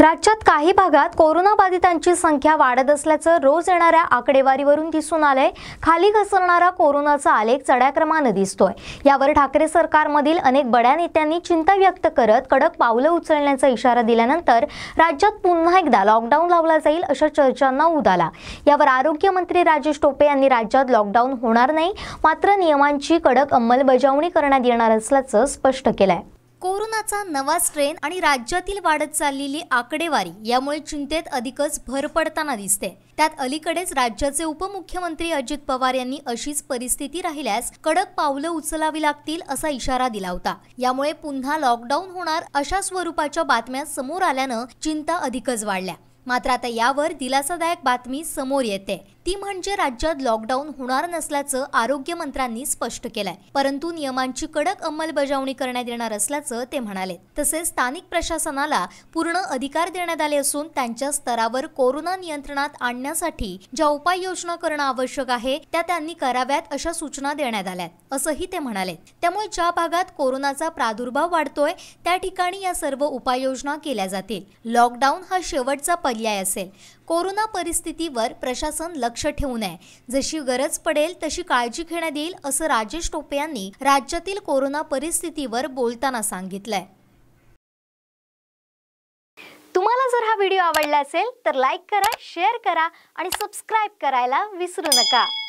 राज्यात काही भागात कोरोनाबाधितांची संख्या वाढत असल्याचं रोज येणाऱ्या आकडेवारीवरून दिसून आलंय खाली घसरणारा कोरोनाचा आलेख चढ्या क्रमानं दिसतोय यावर ठाकरे सरकारमधील अनेक बड्या नेत्यांनी चिंता व्यक्त करत कडक पावलं उचलण्याचा इशारा दिल्यानंतर राज्यात पुन्हा एकदा लॉकडाऊन लावला जाईल अशा चर्चांना आला यावर आरोग्यमंत्री राजेश टोपे यांनी राज्यात लॉकडाऊन होणार नाही मात्र नियमांची कडक अंमलबजावणी करण्यात येणार असल्याचं स्पष्ट केलंय कोरोनाचा नवा स्ट्रेन आणि राज्यातील वाढत चाललेली आकडेवारी यामुळे चिंतेत अधिकच भर पडताना दिसते त्यात अलीकडेच राज्याचे उपमुख्यमंत्री अजित पवार यांनी अशीच परिस्थिती राहिल्यास कडक पावलं उचलावी लागतील असा इशारा दिला होता यामुळे पुन्हा लॉकडाऊन होणार अशा स्वरूपाच्या बातम्या समोर आल्यानं चिंता अधिकच वाढल्या मात्र आता यावर दिलासादायक बातमी समोर येते ती म्हणजे राज्यात लॉकडाऊन होणार नसल्याचं आरोग्यमंत्र्यांनी स्पष्ट केलंय परंतु नियमांची कडक अंमलबजावणी करण्यात येणार असल्याचं ते म्हणाले तसेच स्थानिक प्रशासनाला पूर्ण अधिकार देण्यात आले असून त्यांच्या स्तरावर कोरोना नियंत्रणात आणण्यासाठी ज्या उपाययोजना करणं आवश्यक आहे त्या त्यांनी कराव्यात अशा सूचना देण्यात आल्या असंही ते म्हणाले त्यामुळे ज्या भागात कोरोनाचा प्रादुर्भाव वाढतोय त्या ठिकाणी या सर्व उपाययोजना केल्या जातील लॉकडाऊन हा शेवटचा पर्याय असेल कोरोना परिस्थितीवर प्रशासन लक्ष लक्ष ठेवून जशी गरज पडेल तशी काळजी घेण्यात येईल असं राजेश टोपे यांनी राज्यातील कोरोना परिस्थितीवर बोलताना सांगितलंय तुम्हाला जर हा व्हिडिओ आवडला असेल तर लाईक करा शेअर करा आणि सबस्क्राईब करायला विसरू नका